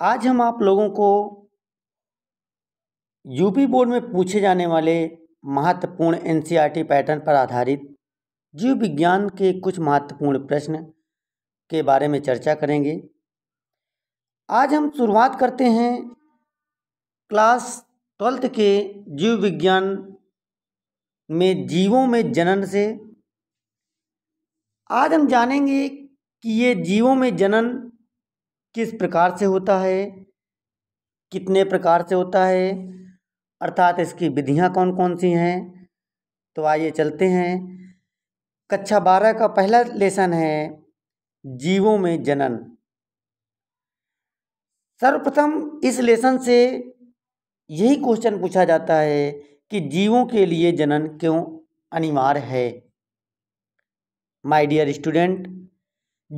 आज हम आप लोगों को यूपी बोर्ड में पूछे जाने वाले महत्वपूर्ण एनसीईआरटी पैटर्न e पर आधारित जीव विज्ञान के कुछ महत्वपूर्ण प्रश्न के बारे में चर्चा करेंगे आज हम शुरुआत करते हैं क्लास ट्वेल्थ के जीव विज्ञान में जीवों में जनन से आज हम जानेंगे कि ये जीवों में जनन किस प्रकार से होता है कितने प्रकार से होता है अर्थात इसकी विधियाँ कौन कौन सी हैं तो आइए चलते हैं कक्षा बारह का पहला लेसन है जीवों में जनन सर्वप्रथम इस लेसन से यही क्वेश्चन पूछा जाता है कि जीवों के लिए जनन क्यों अनिवार्य है माय डियर स्टूडेंट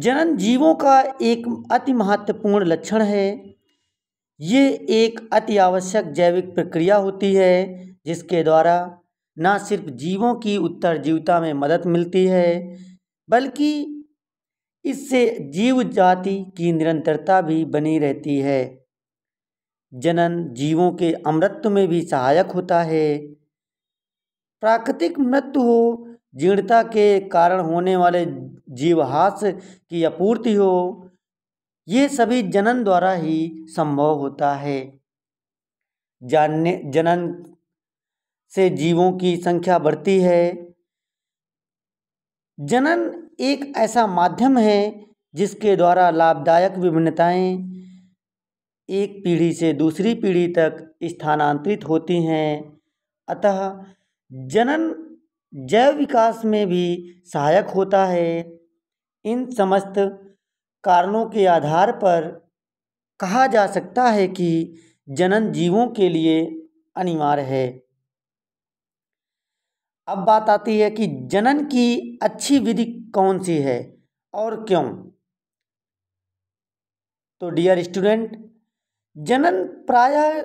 जनन जीवों का एक अति महत्वपूर्ण लक्षण है ये एक अति आवश्यक जैविक प्रक्रिया होती है जिसके द्वारा न सिर्फ जीवों की उत्तर जीवता में मदद मिलती है बल्कि इससे जीव जाति की निरंतरता भी बनी रहती है जनन जीवों के अमृत में भी सहायक होता है प्राकृतिक मृत्यु हो जीर्णता के कारण होने वाले जीवहास की आपूर्ति हो ये सभी जनन द्वारा ही संभव होता है जानने जनन से जीवों की संख्या बढ़ती है जनन एक ऐसा माध्यम है जिसके द्वारा लाभदायक विभिन्नताएं एक पीढ़ी से दूसरी पीढ़ी तक स्थानांतरित होती हैं अतः जनन जैव विकास में भी सहायक होता है इन समस्त कारणों के आधार पर कहा जा सकता है कि जनन जीवों के लिए अनिवार्य है अब बात आती है कि जनन की अच्छी विधि कौन सी है और क्यों तो डियर स्टूडेंट जनन प्रायः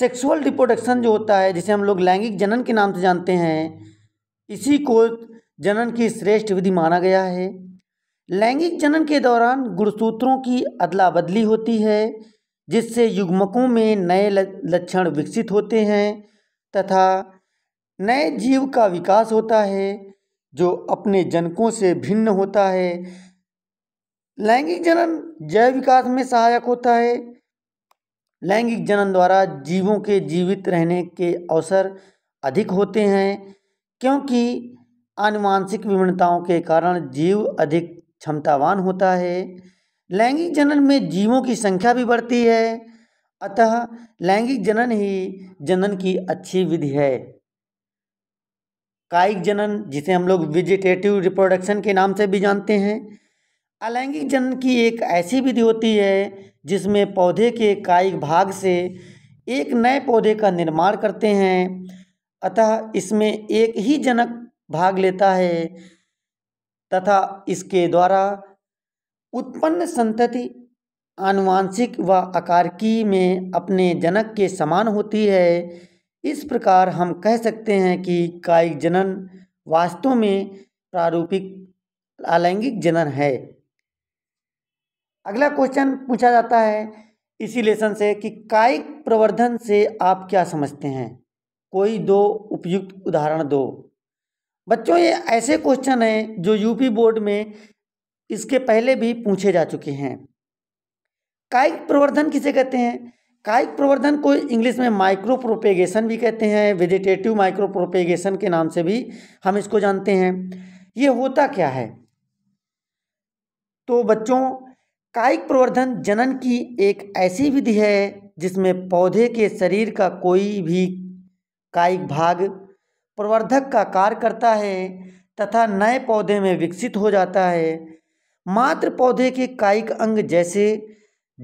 सेक्सुअल रिप्रोडक्शन जो होता है जिसे हम लोग लैंगिक जनन के नाम से जानते हैं इसी को जनन की श्रेष्ठ विधि माना गया है लैंगिक जनन के दौरान गुणसूत्रों की अदला बदली होती है जिससे युग्मकों में नए लक्षण विकसित होते हैं तथा नए जीव का विकास होता है जो अपने जनकों से भिन्न होता है लैंगिक जनन जैव विकास में सहायक होता है लैंगिक जनन द्वारा जीवों के जीवित रहने के अवसर अधिक होते हैं क्योंकि आनुवांशिक विभिन्नताओं के कारण जीव अधिक क्षमतावान होता है लैंगिक जनन में जीवों की संख्या भी बढ़ती है अतः लैंगिक जनन ही जनन की अच्छी विधि है कायिक जनन जिसे हम लोग विजिटेटिव रिप्रोडक्शन के नाम से भी जानते हैं अलैंगिक जनन की एक ऐसी विधि होती है जिसमें पौधे के कायिक भाग से एक नए पौधे का निर्माण करते हैं अतः इसमें एक ही जनक भाग लेता है तथा इसके द्वारा उत्पन्न संतति आनुवांशिक व आकार की में अपने जनक के समान होती है इस प्रकार हम कह सकते हैं कि कायिक जनन वास्तव में प्रारूपिक अलैंगिक जनन है अगला क्वेश्चन पूछा जाता है इसी लेसन से कि कायिक प्रवर्धन से आप क्या समझते हैं कोई दो उपयुक्त उदाहरण दो बच्चों ये ऐसे क्वेश्चन हैं जो यूपी बोर्ड में इसके पहले भी पूछे जा चुके हैं कायिक प्रवर्धन किसे कहते हैं कायिक प्रवर्धन को इंग्लिश में माइक्रो प्रोपेगेशन भी कहते हैं वेजिटेटिव माइक्रो प्रोपेगेशन के नाम से भी हम इसको जानते हैं ये होता क्या है तो बच्चों कायिक प्रवर्धन जनन की एक ऐसी विधि है जिसमें पौधे के शरीर का कोई भी कायिक भाग प्रवर्धक का कार्य करता है तथा नए पौधे में विकसित हो जाता है मात्र पौधे के कायिक अंग जैसे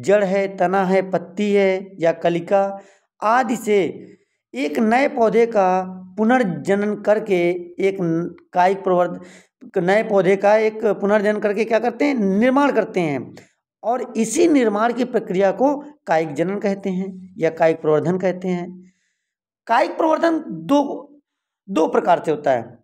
जड़ है तना है पत्ती है या कलिका आदि से एक नए पौधे का पुनर्जनन करके एक कायिक प्रवर्ध नए पौधे का एक पुनर्जनन करके क्या करते हैं निर्माण करते हैं और इसी निर्माण की प्रक्रिया को कायिक जनन कहते हैं या कायिक प्रवर्धन कहते हैं कायिक प्रवर्धन दो दो प्रकार से होता है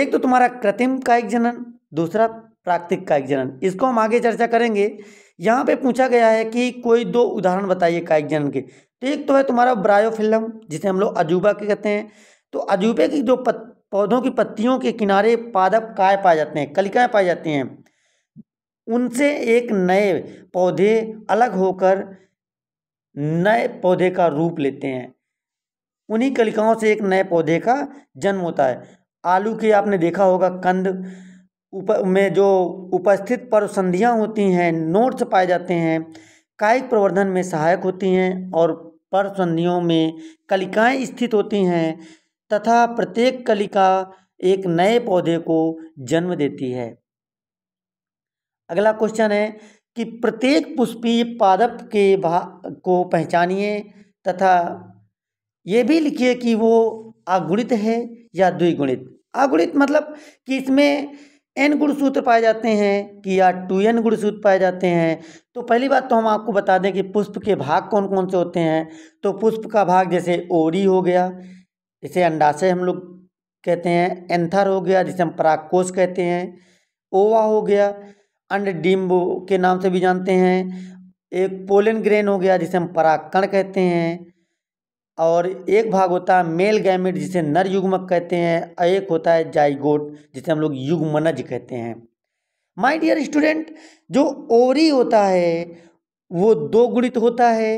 एक तो तुम्हारा कृत्रिम कायिक जनन दूसरा प्राकृतिक कायिक जनन इसको हम आगे चर्चा करेंगे यहाँ पे पूछा गया है कि कोई दो उदाहरण बताइए कायिक जनन के तो एक तो है तुम्हारा ब्रायोफिल्म जिसे हम लोग अजूबा के कहते हैं तो अजूबे की जो पौधों की पत्तियों के किनारे पादप काय पाए जाते हैं कलिकाएँ पाई जाती हैं उनसे एक नए पौधे अलग होकर नए पौधे का रूप लेते हैं उन्हीं कलिकाओं से एक नए पौधे का जन्म होता है आलू के आपने देखा होगा कंद उप में जो उपस्थित संधियाँ होती हैं नोट्स पाए जाते हैं कायिक प्रवर्धन में सहायक होती हैं और संधियों में कलिकाएं स्थित होती हैं तथा प्रत्येक कलिका एक नए पौधे को जन्म देती है अगला क्वेश्चन है कि प्रत्येक पुष्पीय पादप के भाग को पहचानिए तथा ये भी लिखिए कि वो आगुणित है या द्विगुणित आगुणित मतलब कि इसमें एन गुणसूत्र पाए जाते हैं कि या टू एन गुणसूत्र पाए जाते हैं तो पहली बात तो हम आपको बता दें कि पुष्प के भाग कौन कौन से होते हैं तो पुष्प का भाग जैसे ओरी हो गया जैसे अंडाशय हम लोग कहते हैं एंथर हो गया जिसे हम पराग कहते हैं ओवा हो गया अंड डिम्बो के नाम से भी जानते हैं एक पोलन ग्रेन हो गया जिसे हम पराकण कहते हैं और एक भाग होता है मेल गैमिट जिसे नर युग्मक कहते हैं और एक होता है जाइगोट जिसे हम लोग युग्मनज कहते हैं माय डियर स्टूडेंट जो ओवरी होता है वो दो गुणित होता है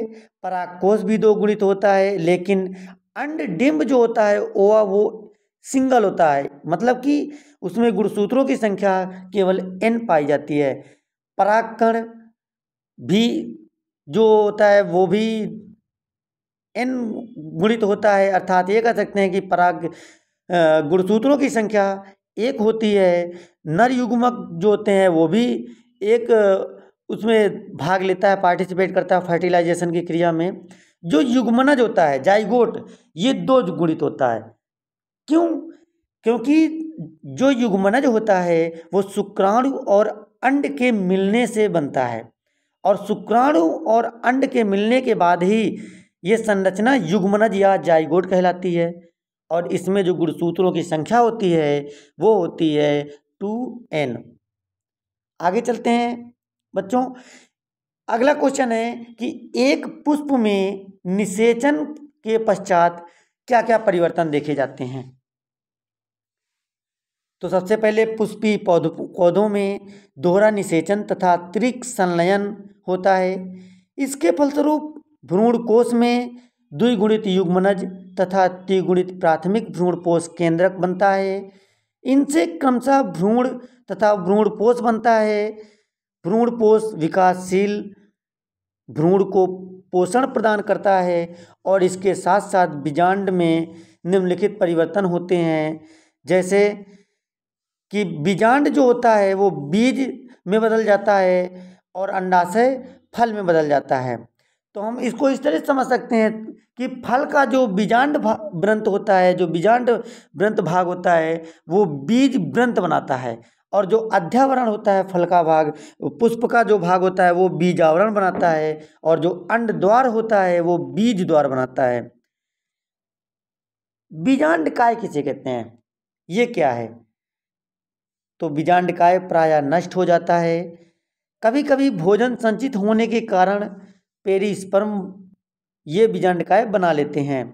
पराकोष भी दो गुणित होता है लेकिन अंड डिम्ब जो होता है ओवा वो सिंगल होता है मतलब कि उसमें गुणसूत्रों की संख्या केवल एन पाई जाती है परागकण भी जो होता है वो भी एन गुणित होता है अर्थात ये कह सकते हैं कि पराग गुणसूत्रों की संख्या एक होती है नर युग्मक जो होते हैं वो भी एक उसमें भाग लेता है पार्टिसिपेट करता है फर्टिलाइजेशन की क्रिया में जो युग्मनज होता है जाइगोट ये दो गुणित होता है क्यों क्योंकि जो युग्मनज होता है वो शुक्राणु और अंड के मिलने से बनता है और शुक्राणु और अंड के मिलने के बाद ही ये संरचना युग्मनज या जायगोट कहलाती है और इसमें जो गुणसूत्रों की संख्या होती है वो होती है टू एन आगे चलते हैं बच्चों अगला क्वेश्चन है कि एक पुष्प में निषेचन के पश्चात क्या क्या परिवर्तन देखे जाते हैं तो सबसे पहले पुष्पी पौध पौधों में दोहरा निषेचन तथा त्रिक संलयन होता है इसके फलस्वरूप भ्रूण कोष में द्विगुणित युग्मनज तथा त्रिगुणित प्राथमिक भ्रूण पोष केंद्रक बनता है इनसे क्रमशः भ्रूण तथा भ्रूण पोष बनता है भ्रूण पोष विकासशील भ्रूण को पोषण प्रदान करता है और इसके साथ साथ बीजांड में निम्नलिखित परिवर्तन होते हैं जैसे कि बीजांड जो होता है वो बीज में बदल जाता है और अंडाशय फल में बदल जाता है तो हम इसको इस तरह समझ सकते हैं कि फल का जो बीजांड व्रंत होता है जो बीजांड व्रंत भाग होता है वो बीज व्रंत बनाता है और जो अध्यावरण होता है फल का भाग पुष्प का जो भाग होता है वो बीजावरण बनाता है और जो अंड द्वार होता है वो बीज द्वार बनाता है बीजांड काय किसे कहते हैं ये क्या है तो बीजांडकाय प्राय नष्ट हो जाता है कभी कभी भोजन संचित होने के कारण पेरिस्पर्म ये बीजांडकाय बना लेते हैं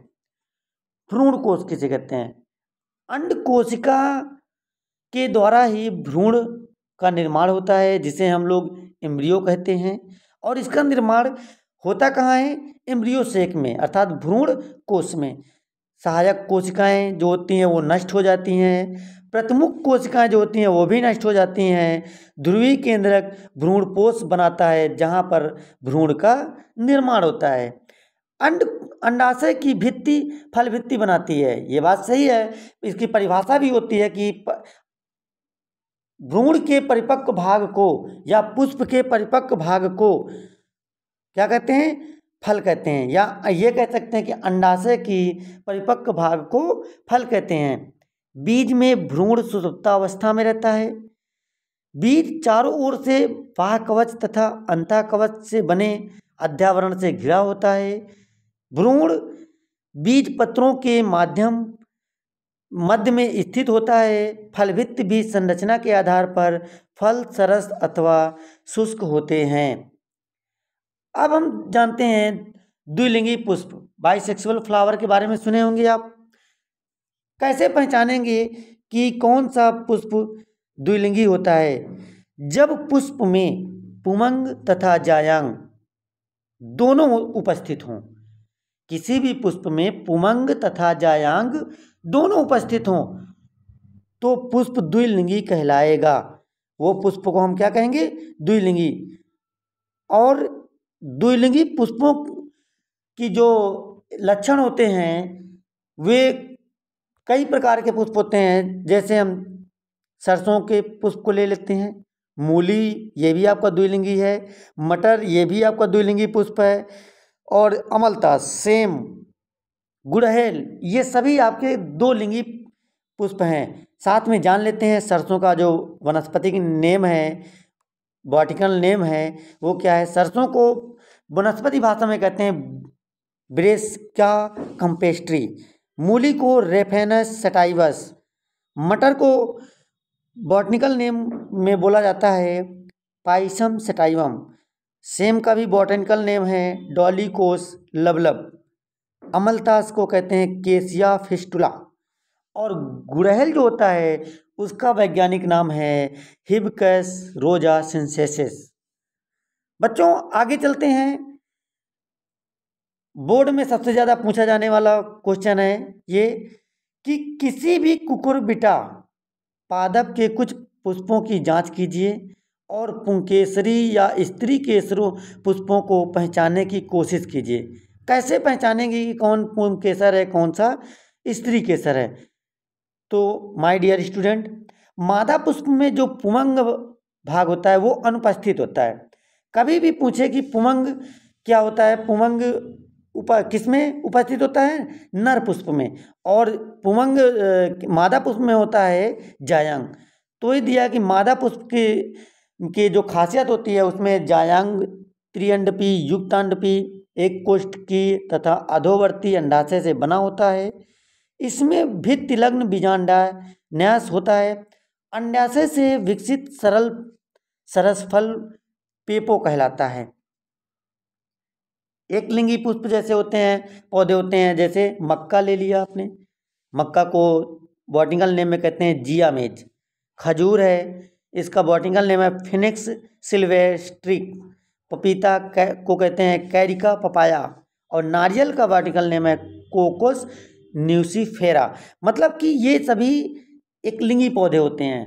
भ्रूण कोश किसे कहते हैं अंड कोशिका के द्वारा ही भ्रूण का निर्माण होता है जिसे हम लोग इम्रियो कहते हैं और इसका निर्माण होता कहाँ है इम्रियो सेक में अर्थात भ्रूण कोश में सहायक कोशिकाएं जो होती हैं वो नष्ट हो जाती हैं प्रतिमुख कोशिकाएं जो होती हैं वो भी नष्ट हो जाती हैं ध्रुवी केंद्रक भ्रूणपोष बनाता है जहाँ पर भ्रूण का निर्माण होता है अंड अंडाशय की भित्ति फल भित्ति बनाती है ये बात सही है इसकी परिभाषा भी होती है कि भ्रूण के परिपक्व भाग को या पुष्प के परिपक्व भाग को क्या कहते हैं फल कहते हैं या ये कह सकते हैं कि अंडाशय की परिपक्व भाग को फल कहते हैं बीज में भ्रूण अवस्था में रहता है बीज चारों ओर से वाह कवच तथा अंता कवच से बने अध्यावरण से घिरा होता है भ्रूण बीज पत्रों के माध्यम मध्य में स्थित होता है फलभित्त बीज संरचना के आधार पर फल सरस अथवा शुष्क होते हैं अब हम जानते हैं द्विलिंगी पुष्प बाइसेक्सुअल फ्लावर के बारे में सुने होंगे आप कैसे पहचानेंगे कि कौन सा पुष्प द्विलिंगी होता है जब पुष्प में पुमंग तथा जायांग दोनों उपस्थित हों किसी भी पुष्प में पुमंग तथा जायांग दोनों उपस्थित हों तो पुष्प द्विलिंगी कहलाएगा वो पुष्प को हम क्या कहेंगे द्विलिंगी और द्विलिंगी पुष्पों की जो लक्षण होते हैं वे कई प्रकार के पुष्प होते हैं जैसे हम सरसों के पुष्प को ले लेते हैं मूली ये भी आपका द्विलिंगी है मटर ये भी आपका द्विलिंगी पुष्प है और अमलता सेम गुड़हल ये सभी आपके दो लिंगी पुष्प हैं साथ में जान लेते हैं सरसों का जो वनस्पति की नेम है बॉटिकल नेम है वो क्या है सरसों को वनस्पति भाषा में कहते हैं ब्रेस का कंपेस्ट्री मूली को रेफेनस सेटाइवस मटर को बॉटनिकल नेम में बोला जाता है पाइसम सेटाइवम सेम का भी बॉटनिकल नेम है डॉलीकोस लबलब अमलतास को कहते हैं केसिया फिस्टुला और गुड़हल जो होता है उसका वैज्ञानिक नाम है हिबकस रोजा सिंसेसिस बच्चों आगे चलते हैं बोर्ड में सबसे ज़्यादा पूछा जाने वाला क्वेश्चन है ये कि किसी भी कुकुरबिटा पादप के कुछ पुष्पों की जांच कीजिए और पुंकेसरी या स्त्री केसरों पुष्पों को पहचानने की कोशिश कीजिए कैसे पहचानेंगे कि कौन पुंकेसर है कौन सा स्त्री केसर है तो माय डियर स्टूडेंट मादा पुष्प में जो पुमंग भाग होता है वो अनुपस्थित होता है कभी भी पूछे कि पुमंग क्या होता है पुमंग उपा किस में उपस्थित होता है नर पुष्प में और पुमंग मादा पुष्प में होता है जायांग तो ये दिया कि मादा पुष्प के जो खासियत होती है उसमें जायांग त्रियंडपी युक्तांडपी एक कोष्ठ की तथा अधोवर्ती अंडाशय से बना होता है इसमें भित्ति लग्न बीजांडा न्यास होता है अंडाशय से विकसित सरल सरसफल पेपो कहलाता है एक लिंगी पुष्प जैसे होते हैं पौधे होते हैं जैसे मक्का ले लिया आपने मक्का को बॉटिकल नेम में कहते हैं जिया मेज खजूर है इसका बॉटिकल नेम है फिनिक्स सिल्वेस्ट्रिक पपीता को कहते हैं कैरिका पपाया और नारियल का बॉटिकल नेम है कोकोस न्यूसीफेरा मतलब कि ये सभी एक लिंगी पौधे होते हैं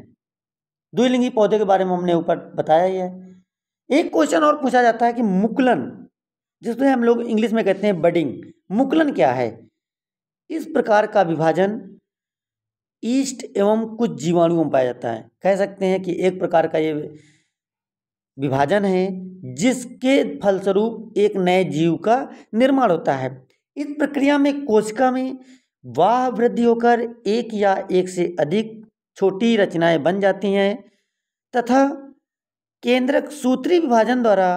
द्विलिंगी पौधे के बारे में हमने ऊपर बताया ही है एक क्वेश्चन और पूछा जाता है कि मुकलन जिसमें हम लोग इंग्लिश में कहते हैं बडिंग मुकलन क्या है इस प्रकार का विभाजन ईस्ट एवं कुछ जीवाणुओं में पाया जाता है कह सकते हैं कि एक प्रकार का ये विभाजन है जिसके फलस्वरूप एक नए जीव का निर्माण होता है इस प्रक्रिया में कोशिका में वाह वृद्धि होकर एक या एक से अधिक छोटी रचनाएं बन जाती हैं तथा केंद्रक सूत्री विभाजन द्वारा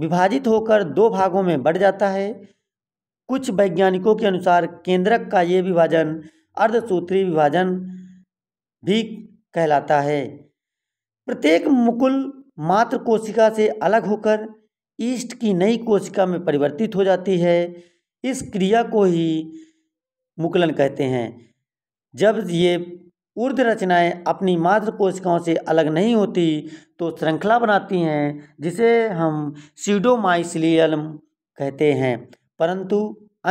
विभाजित होकर दो भागों में बढ़ जाता है कुछ वैज्ञानिकों के अनुसार केंद्रक का ये विभाजन अर्धसूत्री विभाजन भी कहलाता है प्रत्येक मुकुल मात्र कोशिका से अलग होकर ईस्ट की नई कोशिका में परिवर्तित हो जाती है इस क्रिया को ही मुकुलन कहते हैं जब ये ऊर्ध रचनाएं अपनी मात्र कोशिकाओं से अलग नहीं होती तो श्रृंखला बनाती हैं जिसे हम सीडोमाइसिलियम कहते हैं परंतु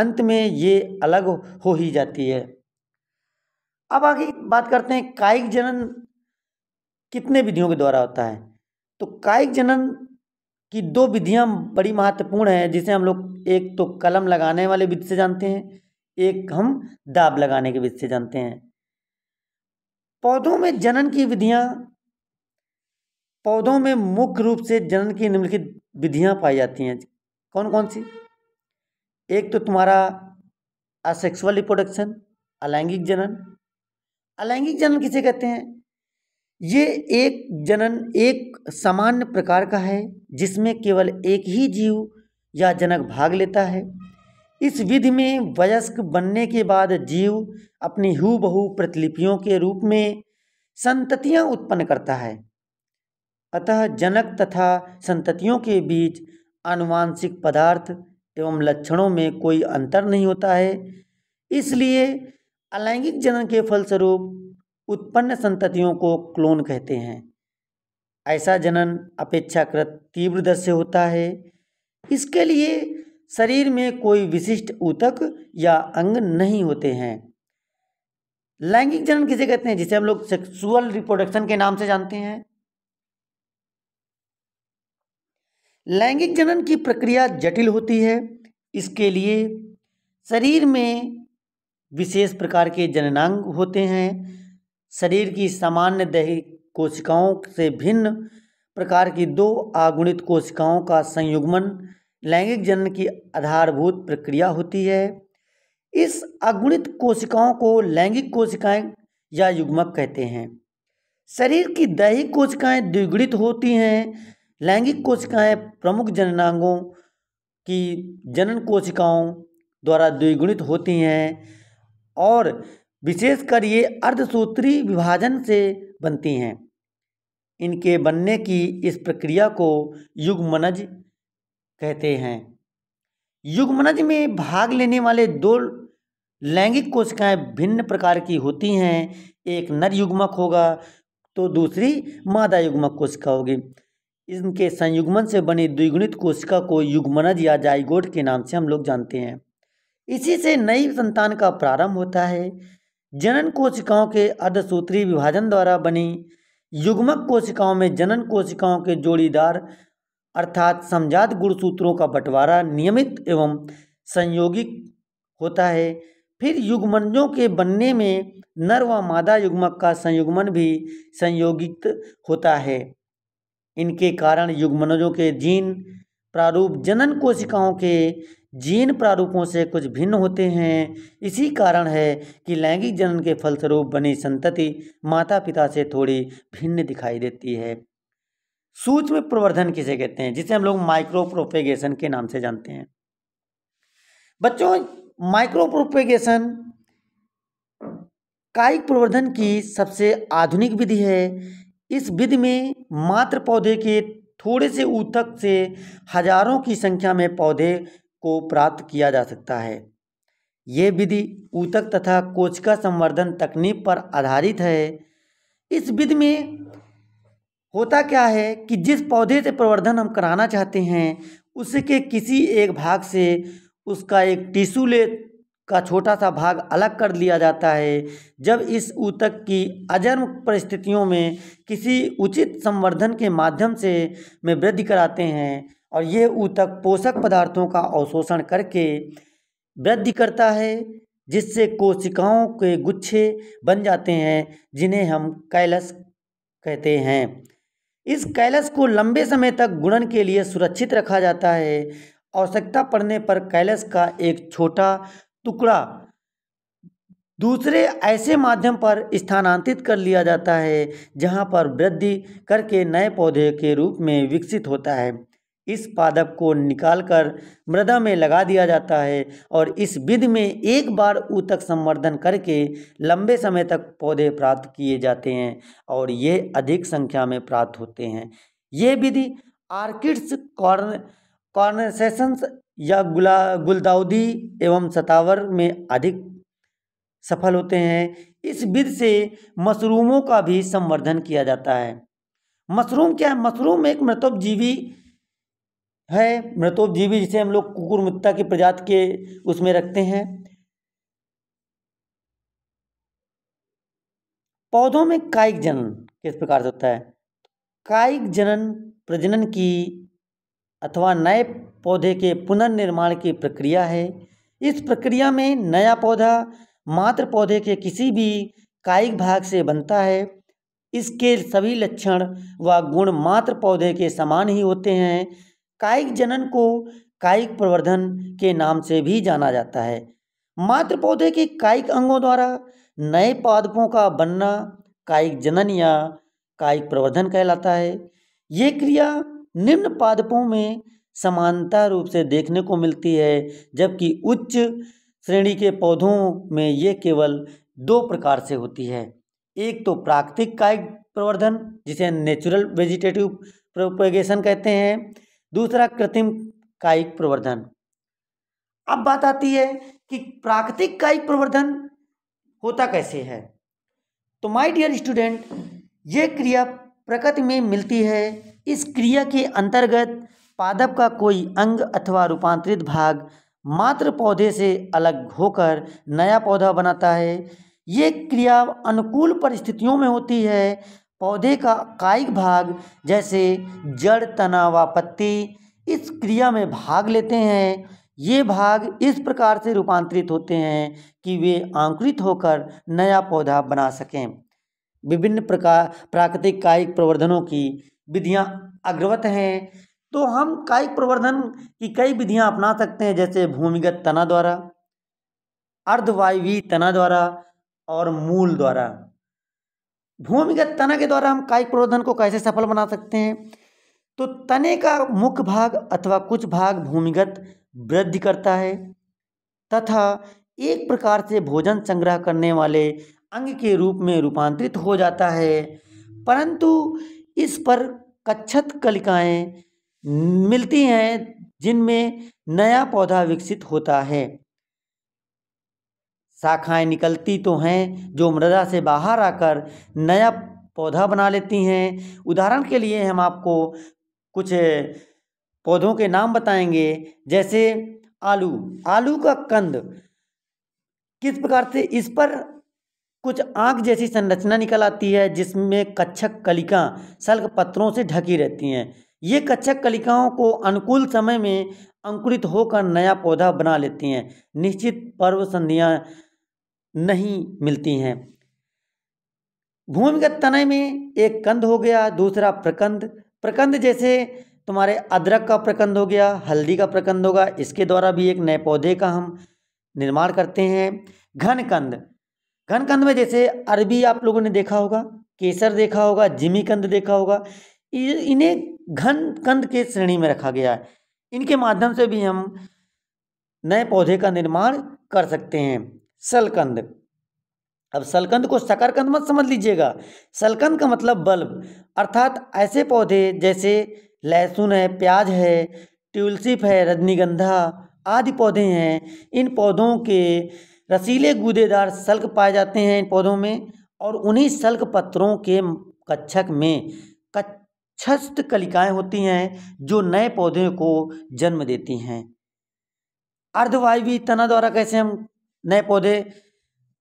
अंत में ये अलग हो ही जाती है अब आगे बात करते हैं कायिक जनन कितने विधियों के द्वारा होता है तो कायिक जनन की दो विधियां बड़ी महत्वपूर्ण हैं जिसे हम लोग एक तो कलम लगाने वाले विधि से जानते हैं एक हम दाब लगाने के विधि से जानते हैं पौधों में जनन की विधियां पौधों में मुख्य रूप से जनन की निम्नलिखित विधियां पाई जाती हैं कौन कौन सी एक तो तुम्हारा असेक्सुअल रिप्रोडक्शन अलैंगिक जनन अलैंगिक जनन किसे कहते हैं ये एक जनन एक सामान्य प्रकार का है जिसमें केवल एक ही जीव या जनक भाग लेता है इस विधि में वयस्क बनने के बाद जीव अपनी बहु प्रतिलिपियों के रूप में संततियां उत्पन्न करता है अतः जनक तथा संततियों के बीच आनुवांशिक पदार्थ एवं लक्षणों में कोई अंतर नहीं होता है इसलिए अलैंगिक जनन के फलस्वरूप उत्पन्न संततियों को क्लोन कहते हैं ऐसा जनन अपेक्षाकृत तीव्र दर से होता है इसके लिए शरीर में कोई विशिष्ट ऊतक या अंग नहीं होते हैं लैंगिक जनन किसे कहते हैं जिसे हम लोग सेक्सुअल रिप्रोडक्शन के नाम से जानते हैं लैंगिक जनन की प्रक्रिया जटिल होती है इसके लिए शरीर में विशेष प्रकार के जननांग होते हैं शरीर की सामान्य दैहिक कोशिकाओं से भिन्न प्रकार की दो आगुणित कोशिकाओं का संयुग्मन लैंगिक जनन की आधारभूत प्रक्रिया होती है इस अगुणित कोशिकाओं को लैंगिक कोशिकाएं या युग्मक कहते हैं शरीर की दैहिक कोशिकाएं द्विगुणित होती हैं लैंगिक कोशिकाएं प्रमुख जननांगों की जनन कोशिकाओं द्वारा द्विगुणित होती हैं और विशेषकर ये अर्धसूत्री विभाजन से बनती हैं इनके बनने की इस प्रक्रिया को युग्मनज कहते हैं युग्मनज में भाग लेने वाले दो लैंगिक कोशिकाएं भिन्न प्रकार की होती हैं एक नर युग्मक होगा तो दूसरी मादा युग्मक कोशिका होगी इनके संयुग्मन से बनी द्विगुणित कोशिका को युग्मनज या जाइगोट के नाम से हम लोग जानते हैं इसी से नई संतान का प्रारंभ होता है जनन कोशिकाओं के अर्धसूत्री विभाजन द्वारा बनी युग्मक कोशिकाओं में जनन कोशिकाओं के जोड़ीदार अर्थात समझात गुणसूत्रों का बंटवारा नियमित एवं संयोगिक होता है फिर युग्मनजों के बनने में नर व मादा युग्मक का संयुग्मन भी संयोगित होता है इनके कारण युग्मनजों के जीन प्रारूप जनन कोशिकाओं के जीन प्रारूपों से कुछ भिन्न होते हैं इसी कारण है कि लैंगिक जनन के फलस्वरूप बनी संतति माता पिता से थोड़ी भिन्न दिखाई देती है सूक्ष्म प्रवर्धन किसे कहते हैं जिसे हम लोग माइक्रो प्रोपेगेशन के नाम से जानते हैं बच्चों माइक्रो प्रोपेगेशन कायिक प्रवर्धन की सबसे आधुनिक विधि है इस विधि में मात्र पौधे के थोड़े से ऊतक से हजारों की संख्या में पौधे को प्राप्त किया जा सकता है यह विधि ऊतक तथा कोचका संवर्धन तकनीक पर आधारित है इस विधि में होता क्या है कि जिस पौधे से प्रवर्धन हम कराना चाहते हैं उसके किसी एक भाग से उसका एक टिशू ले का छोटा सा भाग अलग कर लिया जाता है जब इस ऊतक की अजर्म परिस्थितियों में किसी उचित संवर्धन के माध्यम से में वृद्धि कराते हैं और ये ऊतक पोषक पदार्थों का अवशोषण करके वृद्धि करता है जिससे कोशिकाओं के गुच्छे बन जाते हैं जिन्हें हम कैलस कहते हैं इस कैलस को लंबे समय तक गुणन के लिए सुरक्षित रखा जाता है आवश्यकता पड़ने पर कैलस का एक छोटा टुकड़ा दूसरे ऐसे माध्यम पर स्थानांतरित कर लिया जाता है जहाँ पर वृद्धि करके नए पौधे के रूप में विकसित होता है इस पादप को निकालकर मृदा में लगा दिया जाता है और इस विधि में एक बार ऊतक संवर्धन करके लंबे समय तक पौधे प्राप्त किए जाते हैं और ये अधिक संख्या में प्राप्त होते हैं ये विधि आर्किड्स कॉर्न कॉर्नसेशंस या गुला गुलदाउदी एवं सतावर में अधिक सफल होते हैं इस विधि से मशरूमों का भी संवर्धन किया जाता है मशरूम क्या है मशरूम एक मृतोपजीवी है मृतोपजीवी जिसे हम लोग कुकुर मुत्ता की प्रजाति के उसमें रखते हैं पौधों में कायिक जनन किस प्रकार से होता है कायिक जनन प्रजनन की अथवा नए पौधे के पुनर्निर्माण की प्रक्रिया है इस प्रक्रिया में नया पौधा मात्र पौधे के किसी भी कायिक भाग से बनता है इसके सभी लक्षण व गुण मात्र पौधे के समान ही होते हैं कायिक जनन को कायिक प्रवर्धन के नाम से भी जाना जाता है मात्र पौधे के कायिक अंगों द्वारा नए पादपों का बनना कायिक जनन या कायिक प्रवर्धन कहलाता है ये क्रिया निम्न पादपों में समानता रूप से देखने को मिलती है जबकि उच्च श्रेणी के पौधों में ये केवल दो प्रकार से होती है एक तो प्राकृतिक कायिक प्रवर्धन जिसे नेचुरल वेजिटेटिव प्रोपेगेशन कहते हैं दूसरा कृत्रिम कायिक प्रवर्धन अब बात आती है कि प्राकृतिक कायिक प्रवर्धन होता कैसे है तो माय डियर स्टूडेंट ये क्रिया प्रकृति में मिलती है इस क्रिया के अंतर्गत पादप का कोई अंग अथवा रूपांतरित भाग मात्र पौधे से अलग होकर नया पौधा बनाता है ये क्रिया अनुकूल परिस्थितियों में होती है पौधे का कायिक भाग जैसे जड़ तना व पत्ती इस क्रिया में भाग लेते हैं ये भाग इस प्रकार से रूपांतरित होते हैं कि वे अंकुरित होकर नया पौधा बना सकें विभिन्न प्रकार प्राकृतिक कायिक प्रवर्धनों की विधियां अग्रवत हैं तो हम कायिक प्रवर्धन की कई विधियां अपना सकते हैं जैसे भूमिगत तना द्वारा अर्धवायवी तना द्वारा और मूल द्वारा भूमिगत तना के द्वारा हम कायिक प्रबोधन को कैसे सफल बना सकते हैं तो तने का मुख्य भाग अथवा कुछ भाग भूमिगत वृद्धि करता है तथा एक प्रकार से भोजन संग्रह करने वाले अंग के रूप में रूपांतरित हो जाता है परंतु इस पर कच्छत कलिकाएं मिलती हैं जिनमें नया पौधा विकसित होता है शाखाएं निकलती तो हैं जो मृदा से बाहर आकर नया पौधा बना लेती हैं उदाहरण के लिए हम आपको कुछ पौधों के नाम बताएंगे जैसे आलू आलू का कंद किस प्रकार से इस पर कुछ आंख जैसी संरचना निकल आती है जिसमें कच्छक कलिका सल्क पत्रों से ढकी रहती हैं ये कच्छक कलिकाओं को अनुकूल समय में अंकुरित होकर नया पौधा बना लेती हैं निश्चित पर्व संधियाँ नहीं मिलती हैं भूमिगत तनय में एक कंद हो गया दूसरा प्रकंद प्रकंद जैसे तुम्हारे अदरक का प्रकंद हो गया हल्दी का प्रकंद होगा इसके द्वारा भी एक नए पौधे का हम निर्माण करते हैं घन कंद घन कंद में जैसे अरबी आप लोगों ने देखा होगा केसर देखा होगा जिमी कंद देखा होगा इन्हें घन कंद के श्रेणी में रखा गया है इनके माध्यम से भी हम नए पौधे का निर्माण कर सकते हैं सलकंद अब सलकंद को शकरकंद मत समझ लीजिएगा सलकंद का मतलब बल्ब अर्थात ऐसे पौधे जैसे लहसुन है प्याज है ट्यूलसिप है रजनीगंधा आदि पौधे हैं इन पौधों के रसीले गूदेदार सल्क पाए जाते हैं इन पौधों में और उन्हीं सल्क पत्रों के कच्छक में कच्छस्थ कलिकाएं होती हैं जो नए पौधे को जन्म देती हैं अर्धवायवी तना द्वारा कैसे हम नए पौधे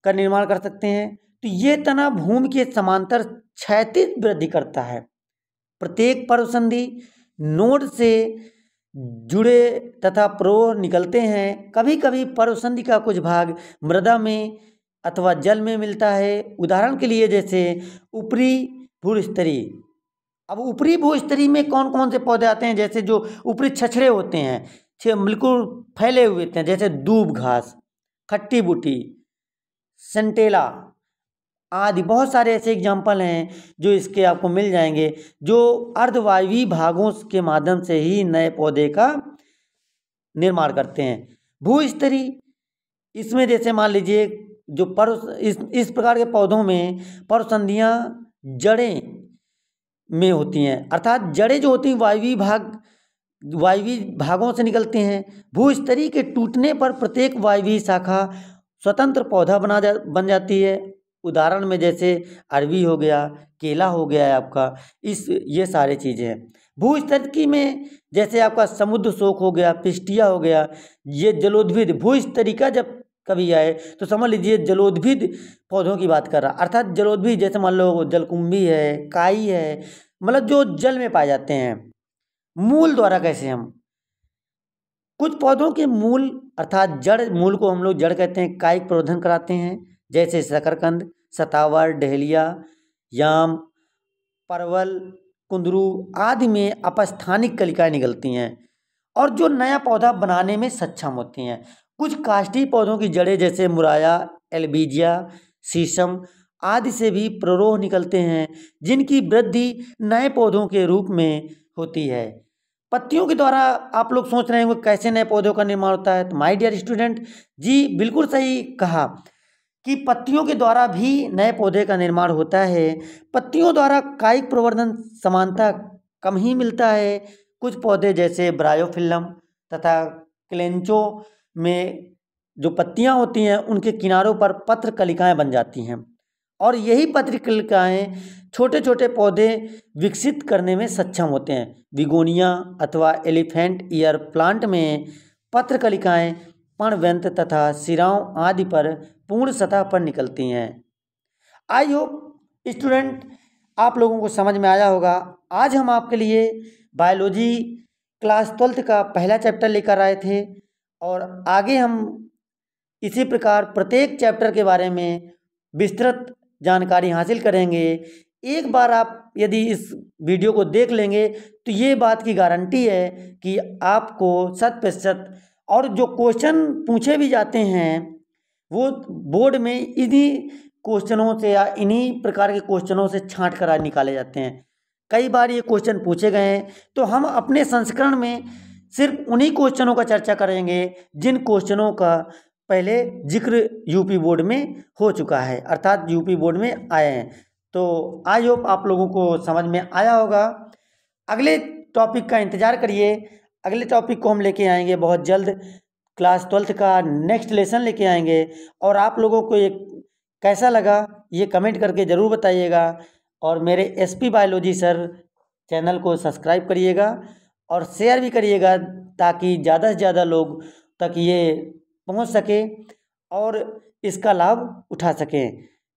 का निर्माण कर सकते हैं तो ये तना भूमि के समांतर क्षैतिज वृद्धि करता है प्रत्येक पर्व संधि नोड से जुड़े तथा प्रो निकलते हैं कभी कभी पर्व संधि का कुछ भाग मृदा में अथवा जल में मिलता है उदाहरण के लिए जैसे ऊपरी भूस्तरीय अब ऊपरी स्तरी में कौन कौन से पौधे आते हैं जैसे जो ऊपरी छछड़े होते हैं बिल्कुल फैले हुए होते हैं जैसे दूब घास खट्टी बूटी सेंटेला आदि बहुत सारे ऐसे एग्जाम्पल हैं जो इसके आपको मिल जाएंगे जो अर्धवायवी भागों के माध्यम से ही नए पौधे का निर्माण करते हैं भू स्तरी इसमें जैसे मान लीजिए जो पर इस इस प्रकार के पौधों में परसंधियाँ जड़ें में होती हैं अर्थात जड़ें जो होती हैं वायवी भाग वायवी भागों से निकलते हैं भूस्तरी के टूटने पर प्रत्येक वायवी शाखा स्वतंत्र पौधा बना जा बन जाती है उदाहरण में जैसे अरबी हो गया केला हो गया है आपका इस ये सारे चीज़ें हैं भूस्तरीय में जैसे आपका समुद्र शोक हो गया पिस्टिया हो गया ये जलोद्भिद स्तरी का जब कभी आए तो समझ लीजिए जलोद्भिद पौधों की बात कर रहा अर्थात जलोद्भिद जैसे मान लो जलकुंभी है काई है मतलब जो जल में पाए जाते हैं मूल द्वारा कैसे हम कुछ पौधों के मूल अर्थात जड़ मूल को हम लोग जड़ कहते हैं कायिक प्रबोधन कराते हैं जैसे शकरकंद सतावर डहलिया याम परवल कुंदरू आदि में अपस्थानिक कलिकाएं निकलती हैं और जो नया पौधा बनाने में सक्षम होती हैं कुछ काष्ठी पौधों की जड़ें जैसे मुराया एल्बीजिया शीशम आदि से भी प्ररोह निकलते हैं जिनकी वृद्धि नए पौधों के रूप में होती है पत्तियों के द्वारा आप लोग सोच रहे होंगे कैसे नए पौधों का निर्माण होता है तो माय डियर स्टूडेंट जी बिल्कुल सही कहा कि पत्तियों के द्वारा भी नए पौधे का निर्माण होता है पत्तियों द्वारा कायिक प्रवर्धन समानता कम ही मिलता है कुछ पौधे जैसे ब्रायोफिल्म तथा क्लेंचो में जो पत्तियां होती हैं उनके किनारों पर पत्र कलिकाएँ बन जाती हैं और यही पत्रिकलिकाएँ छोटे छोटे पौधे विकसित करने में सक्षम होते हैं विगोनिया अथवा एलिफेंट ईयर प्लांट में पत्रकलिकाएँ पणव्यंत तथा सिराओं आदि पर पूर्ण सतह पर निकलती हैं आई होप स्टूडेंट आप लोगों को समझ में आया होगा आज हम आपके लिए बायोलॉजी क्लास ट्वेल्थ का पहला चैप्टर लेकर आए थे और आगे हम इसी प्रकार प्रत्येक चैप्टर के बारे में विस्तृत जानकारी हासिल करेंगे एक बार आप यदि इस वीडियो को देख लेंगे तो ये बात की गारंटी है कि आपको शत प्रतिशत और जो क्वेश्चन पूछे भी जाते हैं वो बोर्ड में इन्हीं क्वेश्चनों से या इन्हीं प्रकार के क्वेश्चनों से छाँट कर निकाले जाते हैं कई बार ये क्वेश्चन पूछे गए हैं तो हम अपने संस्करण में सिर्फ उन्हीं क्वेश्चनों का चर्चा करेंगे जिन क्वेश्चनों का पहले जिक्र यूपी बोर्ड में हो चुका है अर्थात यूपी बोर्ड में आए हैं तो आई होप आप लोगों को समझ में आया होगा अगले टॉपिक का इंतज़ार करिए अगले टॉपिक को हम लेके आएंगे बहुत जल्द क्लास ट्वेल्थ का नेक्स्ट लेसन लेके आएंगे और आप लोगों को ये कैसा लगा ये कमेंट करके ज़रूर बताइएगा और मेरे एसपी बायोलॉजी सर चैनल को सब्सक्राइब करिएगा और शेयर भी करिएगा ताकि ज़्यादा से ज़्यादा लोग तक ये पहुंच सके और इसका लाभ उठा सकें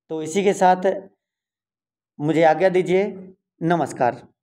तो इसी के साथ मुझे आज्ञा दीजिए नमस्कार